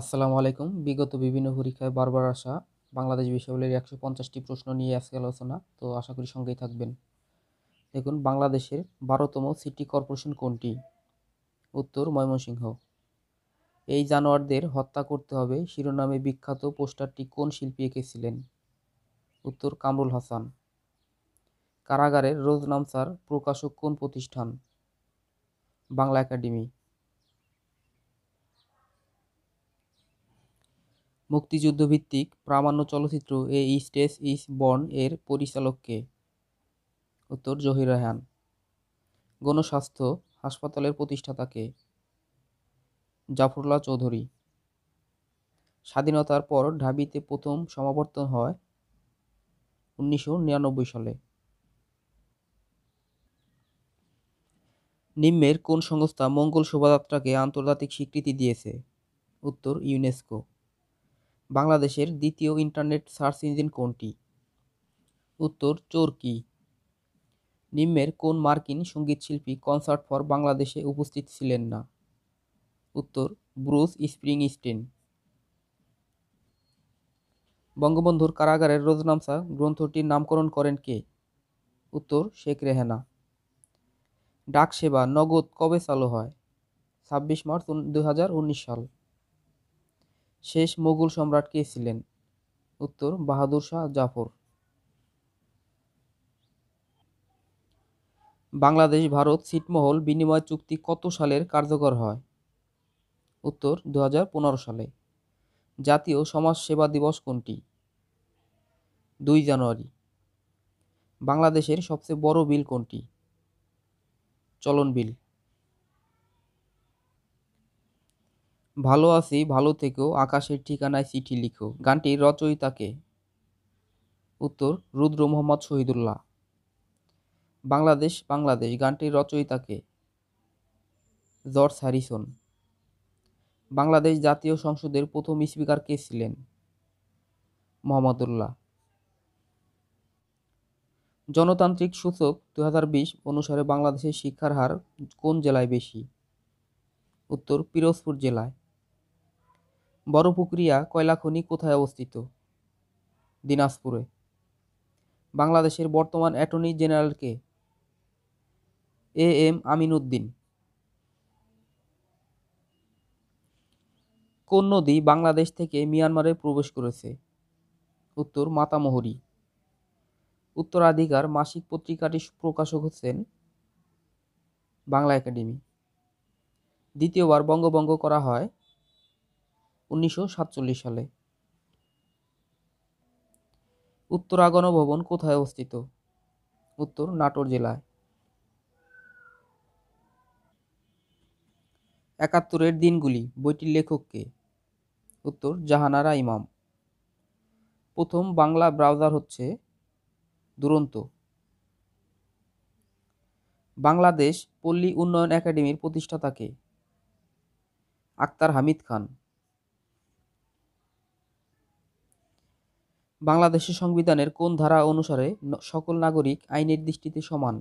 আসসালামু আলাইকুম বিগত বিভিন্ন পরীক্ষায় বারবার আসা বাংলাদেশ বিশ্ববিদ্যালয়ের একশো পঞ্চাশটি প্রশ্ন নিয়ে আজকে আলোচনা তো আশা করি সঙ্গেই থাকবেন দেখুন বাংলাদেশের বারোতম সিটি কর্পোরেশন কোনটি উত্তর ময়মনসিংহ এই জানোয়ারদের হত্যা করতে হবে শিরোনামে বিখ্যাত পোস্টারটি কোন শিল্পী এঁকেছিলেন উত্তর কামরুল হাসান কারাগারের রোজনামসার প্রকাশক কোন প্রতিষ্ঠান বাংলা একাডেমি মুক্তিযুদ্ধভিত্তিক প্রামাণ্য চলচ্চিত্র এ স্টেজ ইস বন এর পরিচালককে উত্তর জহির রেহান গণস্বাস্থ্য হাসপাতালের প্রতিষ্ঠাতাকে জাফরুল্লাহ চৌধুরী স্বাধীনতার পর ঢাবিতে প্রথম সমাবর্তন হয় উনিশশো নিরানব্বই সালে নিম্নের কোন সংস্থা মঙ্গল শোভাযাত্রাকে আন্তর্জাতিক স্বীকৃতি দিয়েছে উত্তর ইউনেস্কো বাংলাদেশের দ্বিতীয় ইন্টারনেট সার্চ ইঞ্জিন কোনটি উত্তর চোরকি নিম্নের কোন মার্কিন সঙ্গীতশিল্পী কনসার্ট ফর বাংলাদেশে উপস্থিত ছিলেন না উত্তর ব্রুস স্প্রিং স্টিন বঙ্গবন্ধুর কারাগারের রোজনামসা গ্রন্থটির নামকরণ করেন কে উত্তর শেখ রেহানা ডাক সেবা নগদ কবে চালু হয় ছাব্বিশ মার্চ দু সাল শেষ মোগল সম্রাট কে ছিলেন উত্তর বাহাদুর শাহ জাফর বাংলাদেশ ভারত ছিটমহল বিনিময় চুক্তি কত সালের কার্যকর হয় উত্তর দু সালে জাতীয় সমাজ সেবা দিবস কোনটি দুই জানুয়ারি বাংলাদেশের সবচেয়ে বড় বিল কোনটি চলন বিল ভালো আছি ভালো থেকো আকাশের ঠিকানায় চিঠি লিখো গানটির রচয়িতাকে উত্তর রুদ্র মোহাম্মদ শহীদুল্লাহ বাংলাদেশ বাংলাদেশ গানটির রচয়িতাকে জর্জ হ্যারিসন বাংলাদেশ জাতীয় সংসদের প্রথম স্পিকার কে ছিলেন মোহাম্মদুল্লাহ জনতান্ত্রিক সূচক দু অনুসারে বাংলাদেশের শিক্ষার হার কোন জেলায় বেশি উত্তর পিরোজপুর জেলায় বড়পুকুরিয়া কয়লাখনি কোথায় অবস্থিত দিনাজপুরে বাংলাদেশের বর্তমান অ্যাটর্নি জেনারেলকে এ এম আমিন উদ্দিন কোন নদী বাংলাদেশ থেকে মিয়ানমারে প্রবেশ করেছে উত্তর মাতামহরি উত্তরাধিকার মাসিক পত্রিকাটি প্রকাশক হচ্ছেন বাংলা একাডেমি দ্বিতীয়বার বঙ্গভঙ্গ করা হয় উনিশশো সালে উত্তরা গণভবন কোথায় অবস্থিত উত্তর নাটোর জেলায় একাত্তরের দিনগুলি বইটির লেখককে উত্তর জাহানারা ইমাম প্রথম বাংলা ব্রাউজার হচ্ছে দুরন্ত বাংলাদেশ পল্লী উন্নয়ন একাডেমির প্রতিষ্ঠাতাকে আক্তার হামিদ খান বাংলাদেশের সংবিধানের কোন ধারা অনুসারে সকল নাগরিক আইনের দৃষ্টিতে সমান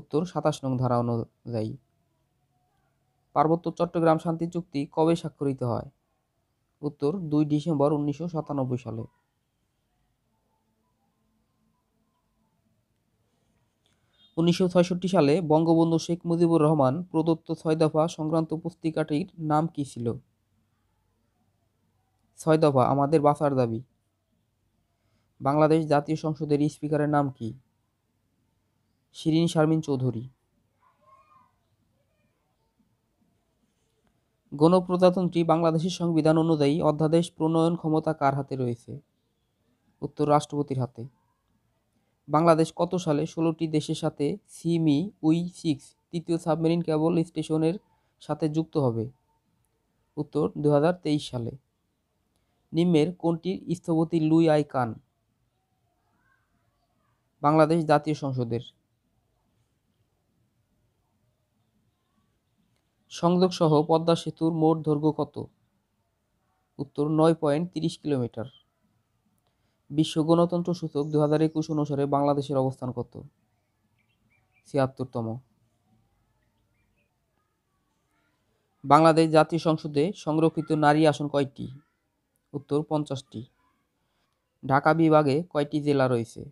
উত্তর সাতাশ নং ধারা অনুযায়ী পার্বত্য চট্টগ্রাম শান্তি চুক্তি কবে স্বাক্ষরিত হয় উত্তর দুই ডিসেম্বর উনিশশো সাতানব্বই সালে উনিশশো ছয়ষট্টি সালে বঙ্গবন্ধু শেখ মুজিবুর রহমান প্রদত্ত ছয় দফা সংক্রান্ত পুস্তিকাটির নাম কী ছিল ছয় দফা আমাদের বাঁচার দাবি বাংলাদেশ জাতীয় সংসদের স্পিকারের নাম কি শিরিন শারমিন চৌধুরী গণপ্রজাতন্ত্রী বাংলাদেশের সংবিধান অনুযায়ী অধ্যাদেশ প্রণয়ন ক্ষমতা কার হাতে রয়েছে উত্তর রাষ্ট্রপতির হাতে বাংলাদেশ কত সালে ষোলোটি দেশের সাথে সিমি উই সিক্স তৃতীয় সাবমেরিন কেবল স্টেশনের সাথে যুক্ত হবে উত্তর দু সালে নিম্নের কোনটির স্থপতি লুই আই কান বাংলাদেশ জাতীয় সংসদের সংযোগসহ পদ্মা সেতুর মোট দৈর্ঘ্য কত উত্তর নয় পয়েন্ট তিরিশ কিলোমিটার বিশ্ব গণতন্ত্র সূচক দু হাজার একুশ অনুসারে বাংলাদেশের অবস্থান কত ছিয়াত্তরতম বাংলাদেশ জাতীয় সংসদে সংরক্ষিত নারী আসন কয়টি উত্তর পঞ্চাশটি ঢাকা বিভাগে কয়টি জেলা রয়েছে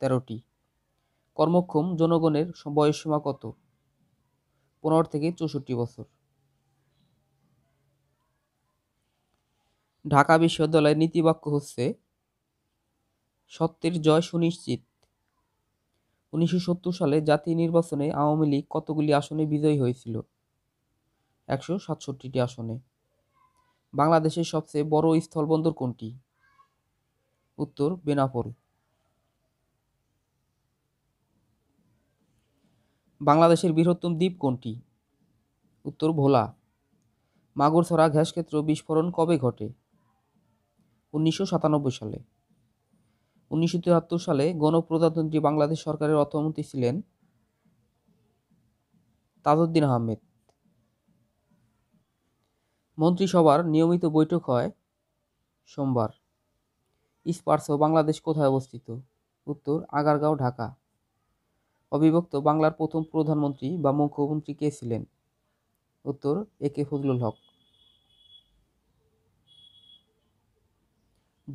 তেরোটি কর্মক্ষম জনগণের সীমা কত পনেরো থেকে চৌষট্টি বছর ঢাকা বিশ্ববিদ্যালয়ের নীতিবাক্য হচ্ছে সত্যের জয় সুনিশ্চিত উনিশশো সত্তর সালে জাতীয় নির্বাচনে আওয়ামী লীগ কতগুলি আসনে বিজয়ী হয়েছিল একশো সাতষট্টিটি আসনে বাংলাদেশের সবচেয়ে বড় স্থলবন্দর কোনটি উত্তর বেনাপোল বাংলাদেশের বৃহত্তম দ্বীপ কোনটি উত্তর ভোলা মাগুরছড়া ঘ্যাসক্ষেত্র বিস্ফোরণ কবে ঘটে উনিশশো সাতানব্বই সালে উনিশশো তিয়াত্তর সালে গণপ্রজাতন্ত্রী বাংলাদেশ সরকারের অর্থমন্ত্রী ছিলেন তাজউদ্দিন আহমেদ মন্ত্রিসভার নিয়মিত বৈঠক হয় সোমবার ইস্পার্স বাংলাদেশ কোথায় অবস্থিত উত্তর আগারগাঁও ঢাকা অবিভক্ত বাংলার প্রথম প্রধানমন্ত্রী বা মুখ্যমন্ত্রী কে ছিলেন উত্তর এ কে ফজলুল হক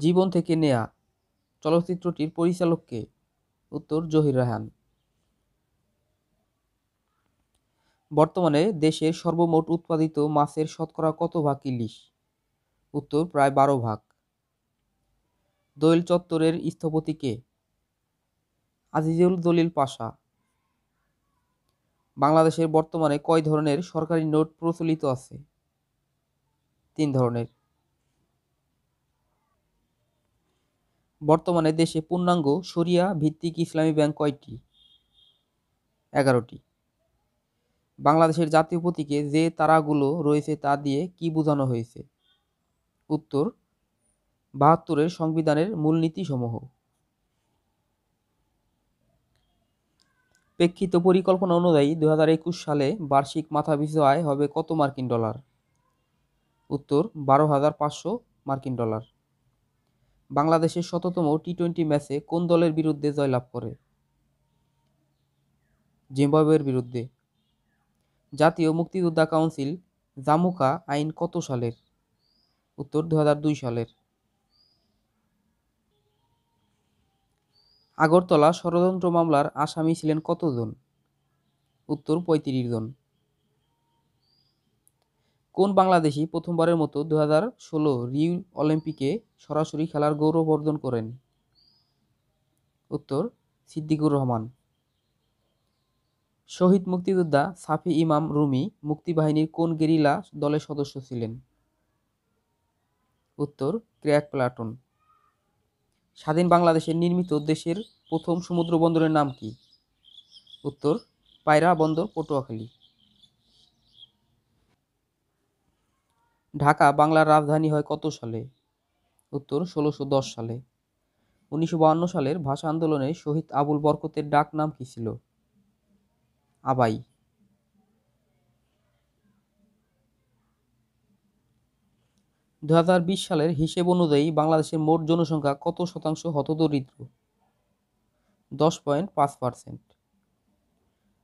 জীবন থেকে নেয়া চলচ্চিত্রটির পরিচালককে উত্তর জহির রাহান বর্তমানে দেশের সর্বমোট উৎপাদিত মাছের শতকরা কত ভাগ ইলিশ উত্তর প্রায় বারো ভাগ দোয়েল চত্বরের স্থপতিকে আজিজুল দলিল পাশা বাংলাদেশের বর্তমানে কয় ধরনের সরকারি নোট প্রচলিত আছে তিন ধরনের বর্তমানে দেশে পূর্ণাঙ্গ সরিয়া ভিত্তিক ইসলামী ব্যাংক কয়টি এগারোটি বাংলাদেশের জাতীয় প্রতীকে যে তারাগুলো রয়েছে তা দিয়ে কি বোঝানো হয়েছে উত্তর বাহাত্তরের সংবিধানের মূলনীতিসমূহ প্রেক্ষিত পরিকল্পনা অনুযায়ী দু সালে বার্ষিক মাথাপিছু আয় হবে কত মার্কিন ডলার উত্তর বারো হাজার পাঁচশো মার্কিন ডলার বাংলাদেশের শততম টি টোয়েন্টি ম্যাচে কোন দলের বিরুদ্ধে জয়লাভ করে জিম্বাবুয়ের বিরুদ্ধে জাতীয় মুক্তিযোদ্ধা কাউন্সিল জামুকা আইন কত সালের উত্তর দু সালের আগরতলা ষড়যন্ত্র মামলার আসামি ছিলেন কতজন উত্তর পঁয়ত্রিশ জন কোন বাংলাদেশি প্রথমবারের মতো দু হাজার ষোলো রিউ অলিম্পিকে সরাসরি খেলার গৌরব অর্জন করেন উত্তর সিদ্দিকুর রহমান শহীদ মুক্তিযোদ্ধা সাফি ইমাম রুমি মুক্তিবাহিনীর কোন গেরিলা দলের সদস্য ছিলেন উত্তর ক্র্যাক প্লাটন স্বাধীন বাংলাদেশের নির্মিত দেশের প্রথম সমুদ্র বন্দরের নাম কি উত্তর পায়রা বন্দর পটুয়াখালী ঢাকা বাংলার রাজধানী হয় কত সালে উত্তর ষোলোশো দশ সালে উনিশশো বাহান্ন সালের ভাষা আন্দোলনে শহীদ আবুল বরকতের ডাক নাম কী ছিল আবাই দু সালের হিসেব অনুযায়ী বাংলাদেশের মোট জনসংখ্যা কত শতাংশ হতদরিদ্র দশ পয়েন্ট পাঁচ পার্সেন্ট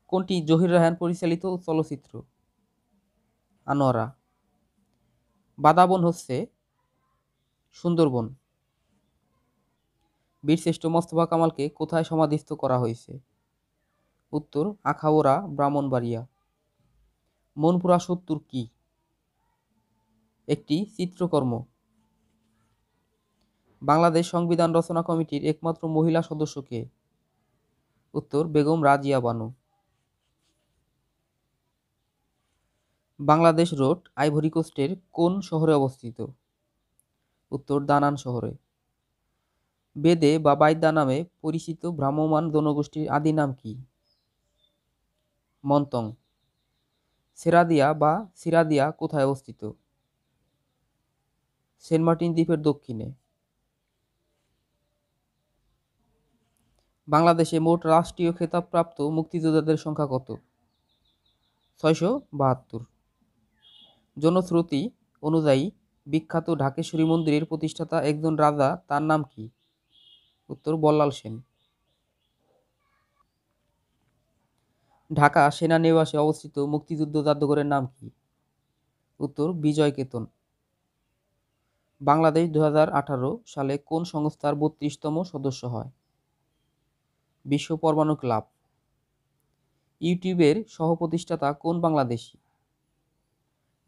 কোনটি জহির রায়হান পরিচালিত চলচ্চিত্র আনোয়ারা বাদাবন হচ্ছে সুন্দরবন বীরশ্রেষ্ঠ মোস্তফা কামালকে কোথায় সমাধিস্থ করা হয়েছে উত্তর আখাওরা ব্রাহ্মণবাড়িয়া মনপুরা সত্তর কী একটি চিত্রকর্ম বাংলাদেশ সংবিধান রচনা কমিটির একমাত্র মহিলা সদস্যকে উত্তর বেগম রাজিয়া বানু বাংলাদেশ রোড আইভরি কোস্টের কোন শহরে অবস্থিত উত্তর দানান শহরে বেদে বা বাইদা নামে পরিচিত ভ্রাম্যমান জনগোষ্ঠীর আদি নাম কি মন্তং সেরাদিয়া বা সিরাদিয়া কোথায় অবস্থিত সেন্ট মার্টিন দ্বীপের দক্ষিণে বাংলাদেশে মোট রাষ্ট্রীয় খেতাবপ্রাপ্ত মুক্তিযোদ্ধাদের সংখ্যা কত ছয়শো বাহাত্তর জনশ্রুতি অনুযায়ী বিখ্যাত ঢাকেশ্বরী মন্দিরের প্রতিষ্ঠাতা একজন রাজা তার নাম কি উত্তর বল্লাল সেন ঢাকা সেনানিবাসে অবস্থিত মুক্তিযুদ্ধ জাদুঘরের নাম কি উত্তর বিজয় কেতন বাংলাদেশ দু সালে কোন সংস্থার বত্রিশতম সদস্য হয় বিশ্ব পরমাণু ক্লাব ইউটিউবের সহপ্রতিষ্ঠাতা কোন বাংলাদেশি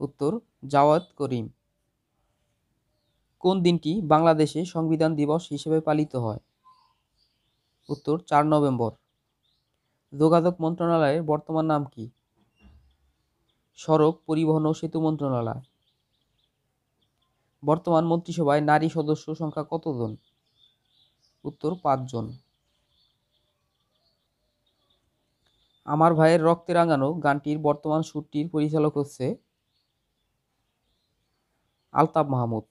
উত্তর জাওয়াদ করিম কোন দিনটি বাংলাদেশে সংবিধান দিবস হিসেবে পালিত হয় উত্তর চার নভেম্বর যোগাযোগ মন্ত্রণালয়ের বর্তমান নাম কি সড়ক পরিবহন ও সেতু মন্ত্রণালয় বর্তমান মন্ত্রিসভায় নারী সদস্য সংখ্যা কতজন উত্তর পাঁচজন আমার ভাইয়ের রক্তে রাঙানো গানটির বর্তমান সুরটির পরিচালক হচ্ছে আলতাফ মাহমুদ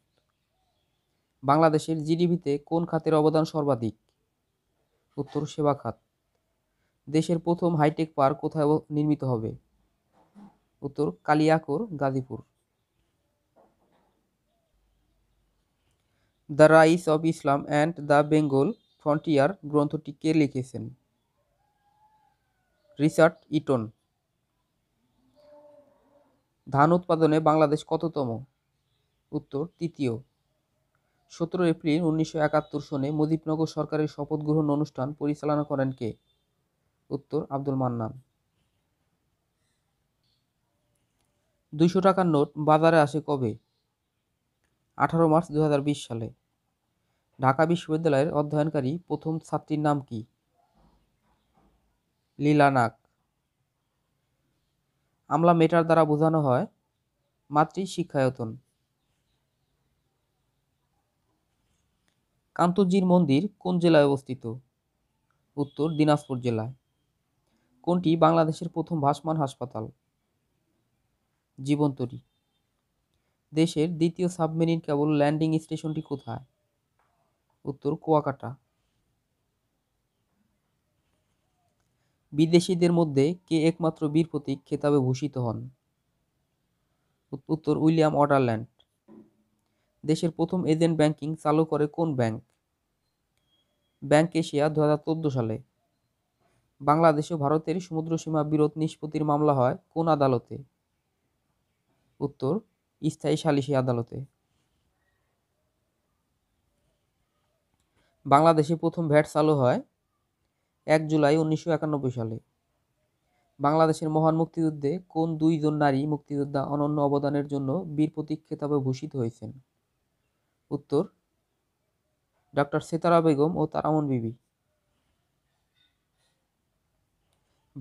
বাংলাদেশের জিডিপিতে কোন খাতের অবদান সর্বাধিক উত্তর সেবা খাত দেশের প্রথম হাইটেক পার্ক কোথায় নির্মিত হবে উত্তর Kaliakair Gazipur the rise of Islam and the Bengal frontier গ্রন্থটি কে লিখেছেন রিচার্ড ইটন ধান উৎপাদনে বাংলাদেশ কততম উত্তর তৃতীয় সতেরো এপ্রিল উনিশশো একাত্তর সনে মুদীপনগর সরকারের শপথ গ্রহণ অনুষ্ঠান পরিচালনা করেন কে উত্তর আব্দুল মান্নান দুইশো টাকার নোট বাজারে আসে কবে আঠারো মার্চ দু সালে ঢাকা বিশ্ববিদ্যালয়ের অধ্যয়নকারী প্রথম ছাত্রীর নাম কি লীলা নাক আমলা মেটার দ্বারা বোঝানো হয় মাতৃ শিক্ষায়তন কান্তজির মন্দির কোন জেলায় অবস্থিত উত্তর দিনাজপুর জেলায় কোনটি বাংলাদেশের প্রথম ভাসমান হাসপাতাল জীবন্তরী দেশের দ্বিতীয় সাবমেরিন কেবল ল্যান্ডিং স্টেশনটি কোথায় উত্তর কুয়াকাটা বিদেশিদের মধ্যে কে একমাত্র বীর প্রতীক খেতাবে ভূষিত হন উত্তর উইলিয়াম অডারল্যান্ড দেশের প্রথম এজেন্ট ব্যাংকিং চালু করে কোন ব্যাংক ব্যাংক এশিয়া দু সালে বাংলাদেশ ও ভারতের সমুদ্র সীমা বিরোধ নিষ্পত্তির মামলা হয় কোন আদালতে উত্তর স্থায়ী সালিসি আদালতে বাংলাদেশে প্রথম ভ্যাট চালু হয় এক জুলাই উনিশশো একানব্বই সালে বাংলাদেশের মহান মুক্তিযুদ্ধে কোন দুইজন নারী মুক্তিযোদ্ধা অনন্য অবদানের জন্য বীর প্রতীক খেতাবে ভূষিত হয়েছেন উত্তর ডক্টর সেতারা বেগম ও তারামন বিবি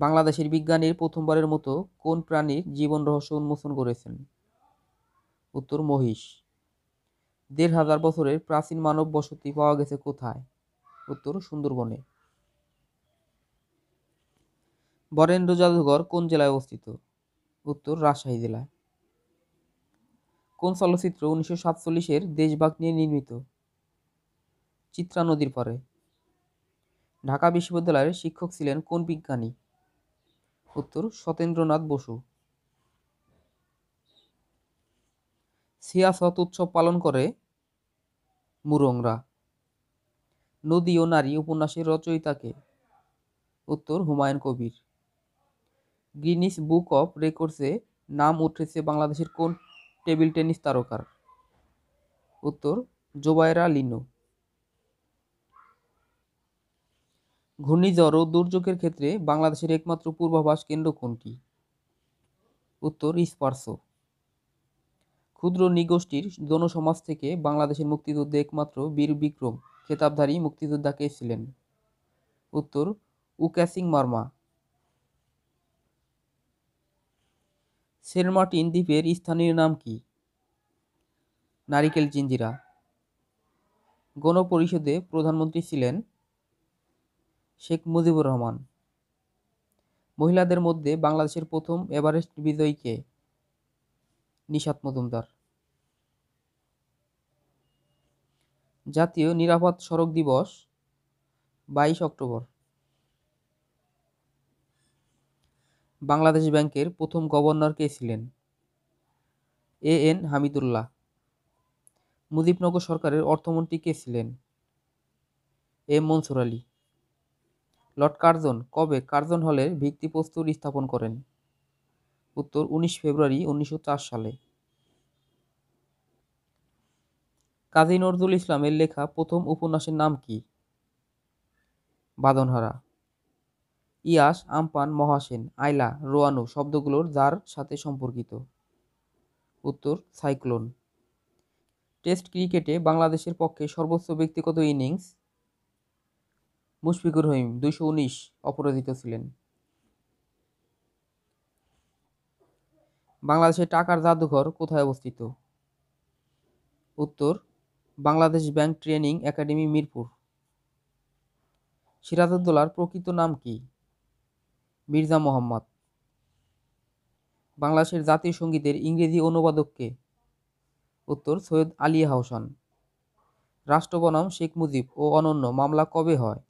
বাংলাদেশের বিজ্ঞানীর প্রথমবারের মতো কোন প্রাণীর জীবন রহস্য উন্মোচন করেছেন উত্তর মহিষ দেড় হাজার বছরের প্রাচীন মানব বসতি পাওয়া গেছে কোথায় উত্তর সুন্দরবনে বরেন্দ্র জাদুঘর কোন জেলায় অবস্থিত উত্তর রাজশাহী জেলায় কোন চলচ্চিত্র উনিশশো সাতচল্লিশের দেশবাগ নিয়ে নির্মিত চিত্রা নদীর পরে ঢাকা বিশ্ববিদ্যালয়ের শিক্ষক ছিলেন কোন বিজ্ঞানী উত্তর সতেন্দ্রনাথ বসু সিয়াসত উৎসব পালন করে মুরংরা নদী ও নারী উপন্যাসের রচয়িতাকে উত্তর Humayun Kabir Guinness book of রেকর্ডসে নাম উঠেছে বাংলাদেশের কোন টেবিল টেনিস তারকার উত্তর জোবায়রা লিনো ঘূর্ণিঝড় ও দুর্যোগের ক্ষেত্রে বাংলাদেশের একমাত্র পূর্বাভাস কেন্দ্র কোনটি উত্তর স্পার্শ ক্ষুদ্র নৃগোষ্ঠীর জনসমাজ থেকে বাংলাদেশের মুক্তিযুদ্ধে একমাত্র বীর বিক্রম খেতাবধারী মুক্তিযোদ্ধা কে ছিলেন উত্তর উকাসিং মার্মা সেরমার্টিন দ্বীপের স্থানীয় নাম কি নারিকেল জিঞ্জিরা গণপরিষদে প্রধানমন্ত্রী ছিলেন শেখ মুজিবুর রহমান মহিলাদের মধ্যে বাংলাদেশের প্রথম এভারেস্ট বিজয়ীকে কে নিশাত মজুমদার জাতীয় নিরাপদ সড়ক দিবস বাইশ অক্টোবর বাংলাদেশ ব্যাংকের প্রথম গভর্নর কে ছিলেন এ এন হামিদুল্লাহ মুজিবনগর সরকারের অর্থমন্ত্রী কে ছিলেন A Mansur Ali Lord Curzon কবে কার্জন হলের ভিত্তিপ্রস্তর স্থাপন করেন উত্তর উনিশ ফেব্রুয়ারি উনিশশো সালে কাজী নজরুল ইসলামের লেখা প্রথম উপন্যাসের নাম কি বাদনহারা ইয়াস আমপান মহাসেন আইলা রোয়ানু শব্দগুলোর যার সাথে সম্পর্কিত উত্তর সাইক্লোন টেস্ট ক্রিকেটে বাংলাদেশের পক্ষে সর্বোচ্চ ব্যক্তিগত ইনিংস মুশফিকুর রহিম দুইশো উনিশ অপরাজিত ছিলেন বাংলাদেশের টাকার জাদুঘর কোথায় অবস্থিত উত্তর Bangladesh bank training academy Mirpur সিরাজউদ্দৌলার প্রকৃত নাম কি মির্জা মোহাম্মদ বাংলাদেশের জাতীয় সঙ্গীতের ইংরেজি অনুবাদককে উত্তর সৈয়দ আলী হাসান রাষ্ট্রবনাম শেখ মুজিব ও অনন্য মামলা কবে হয়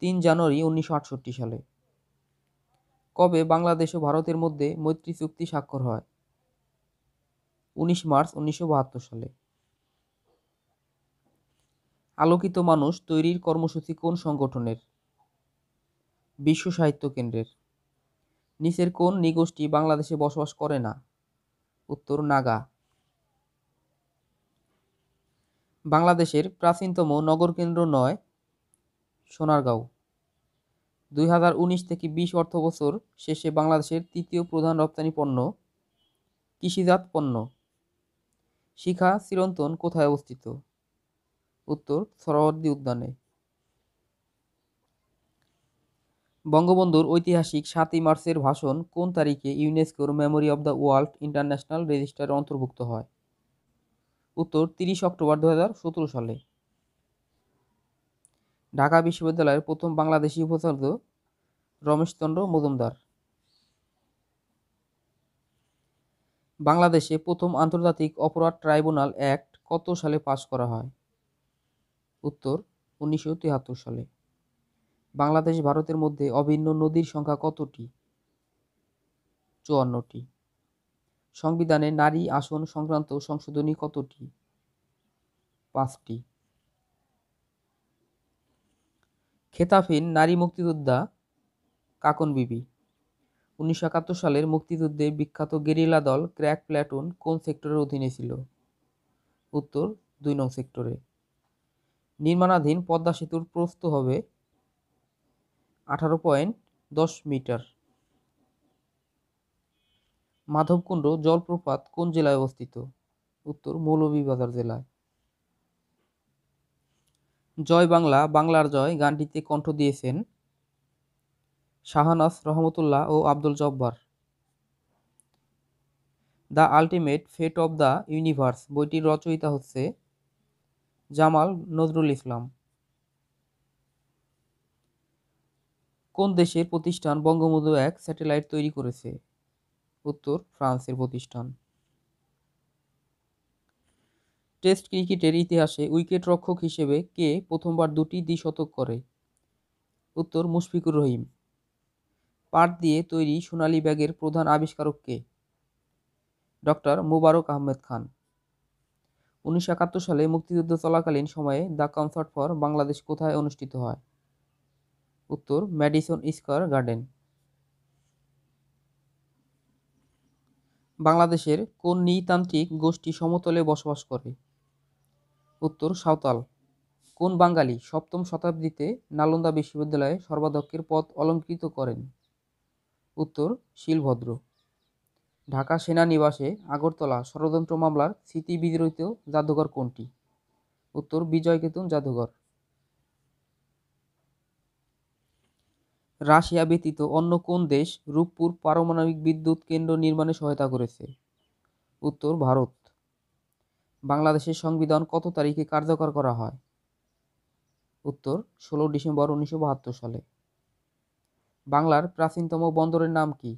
তিন জানুয়ারি উনিশশো সালে কবে বাংলাদেশ ও ভারতের মধ্যে মৈত্রী চুক্তি স্বাক্ষর হয় উনিশ মার্চ উনিশশো সালে আলোকিত মানুষ তৈরির কর্মসূচি কোন সংগঠনের বিশ্ব সাহিত্য কেন্দ্রের নিচের কোন নিগোষ্ঠী বাংলাদেশে বসবাস করে না উত্তর নাগা বাংলাদেশের প্রাচীনতম নগর কেন্দ্র নয় সোনারগাঁও দুই হাজার উনিশ থেকে বিশ অর্থবছর শেষে বাংলাদেশের তৃতীয় প্রধান রপ্তানি পণ্য কৃষিজাত পণ্য শিখা চিরন্তন কোথায় অবস্থিত উত্তর সরহদ্দি উদ্যানে বঙ্গবন্ধুর ঐতিহাসিক সাতই মার্চের ভাষণ কোন তারিখে ইউনেস্কোর memory of the world international রেজিস্টারে অন্তর্ভুক্ত হয় উত্তর তিরিশ অক্টোবর দু সালে ঢাকা বিশ্ববিদ্যালয়ের প্রথম বাংলাদেশি উপাচার্য রমেশচন্দ্র মজুমদার বাংলাদেশে প্রথম আন্তর্জাতিক অপরাধ ট্রাইব্যুনাল অ্যাক্ট কত সালে পাশ করা হয় উত্তর উনিশশো সালে বাংলাদেশ ভারতের মধ্যে অভিন্ন নদীর সংখ্যা কতটি চুয়ান্নটি সংবিধানে নারী আসন সংক্রান্ত সংশোধনী কতটি পাঁচটি খেতাফিন নারী মুক্তিযোদ্ধা কাকন বিবি উনিশশো একাত্তর সালের মুক্তিযুদ্ধে বিখ্যাত গেরিলা দল ক্র্যাক প্ল্যাটুন কোন সেক্টরের অধীনে ছিল উত্তর দুই নং সেক্টরে নির্মাণাধীন পদ্মা সেতুর প্রস্থ হবে আঠারো পয়েন্ট দশ মিটার মাধবকুণ্ড জলপ্রপাত কোন জেলায় অবস্থিত উত্তর মৌলভীবাজার জেলায় জয় বাংলা বাংলার জয় গানটিতে কণ্ঠ দিয়েছেন শাহানাস রহমতুল্লাহ ও Abdul Jabbar the ultimate fate of the universe বইটির রচয়িতা হচ্ছে জামাল নজরুল ইসলাম কোন দেশের প্রতিষ্ঠান বঙ্গবন্ধু এক স্যাটেলাইট তৈরি করেছে উত্তর ফ্রান্সের প্রতিষ্ঠান টেস্ট ক্রিকেটের ইতিহাসে উইকেট রক্ষক হিসেবে কে প্রথমবার দুটি দ্বিশতক করে উত্তর মুশফিকুর রহিম পাট দিয়ে তৈরি সোনালি ব্যাগের প্রধান আবিষ্কারক কে ডক্টর মুবারক আহমেদ খান উনিশশো একাত্তর সালে মুক্তিযুদ্ধ চলাকালীন সময়ে দ্য কনসার্ট ফর বাংলাদেশ কোথায় অনুষ্ঠিত হয় উত্তর ম্যাডিসন স্কয়ার গার্ডেন বাংলাদেশের কোন নৃতান্ত্রিক গোষ্ঠী সমতলে বসবাস করে উত্তর সাঁওতাল কোন বাঙালি সপ্তম শতাব্দীতে নালন্দা বিশ্ববিদ্যালয়ে সর্বাধ্যক্ষের পদ অলঙ্কৃত করেন উত্তর শিলভদ্র ঢাকা সেনানিবাসে আগরতলা ষড়যন্ত্র মামলার স্মৃতি বিদ্রোহিত জাদুঘর কোনটি উত্তর বিজয়কেতন জাদুঘর রাশিয়া ব্যতীত অন্য কোন দেশ রূপপুর পারমাণবিক বিদ্যুৎ কেন্দ্র নির্মাণে সহায়তা করেছে উত্তর ভারত বাংলাদেশের সংবিধান কত তারিখে কার্যকর করা হয় উত্তর ষোলো ডিসেম্বর উনিশশো বাহাত্তর সালে বাংলার প্রাচীনতম বন্দরের নাম কি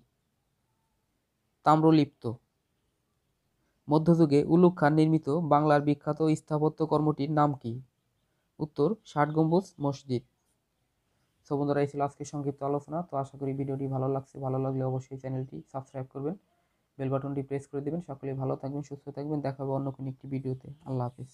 তাম্রলিপ্ত মধ্যযুগে উলুক খান নির্মিত বাংলার বিখ্যাত স্থাপত্য কর্মটির নাম কি উত্তর ষাট গম্বুজ মসজিদ সবন্ধুরা এসেছিল এই ছিল সংক্ষিপ্ত আলোচনা তো আশা করি ভিডিওটি ভালো লাগছে ভালো লাগলে অবশ্যই চ্যানেলটি সাবস্ক্রাইব করবেন বেল বাটনটি প্রেস করে দেবেন সকলে ভালো থাকবেন সুস্থ থাকবেন দেখাবো অন্য কোনো একটি ভিডিওতে আল্লাহ হাফিজ